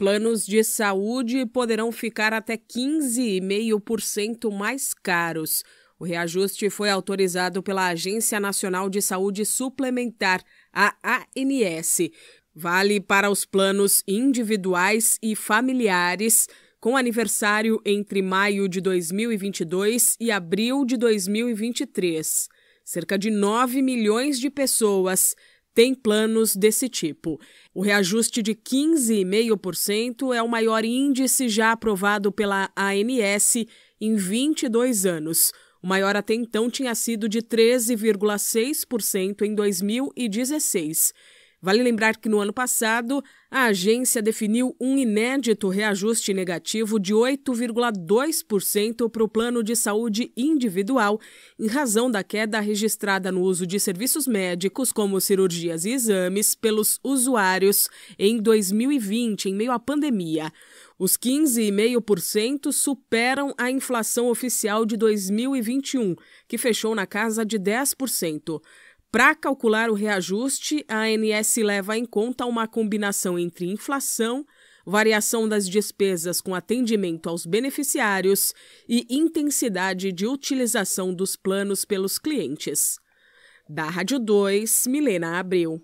Planos de saúde poderão ficar até 15,5% mais caros. O reajuste foi autorizado pela Agência Nacional de Saúde Suplementar, a ANS. Vale para os planos individuais e familiares com aniversário entre maio de 2022 e abril de 2023. Cerca de 9 milhões de pessoas tem planos desse tipo. O reajuste de 15,5% é o maior índice já aprovado pela ANS em 22 anos. O maior até então tinha sido de 13,6% em 2016. Vale lembrar que no ano passado, a agência definiu um inédito reajuste negativo de 8,2% para o plano de saúde individual, em razão da queda registrada no uso de serviços médicos, como cirurgias e exames, pelos usuários em 2020, em meio à pandemia. Os 15,5% superam a inflação oficial de 2021, que fechou na casa de 10%. Para calcular o reajuste, a ANS leva em conta uma combinação entre inflação, variação das despesas com atendimento aos beneficiários e intensidade de utilização dos planos pelos clientes. Da Rádio 2, Milena Abreu.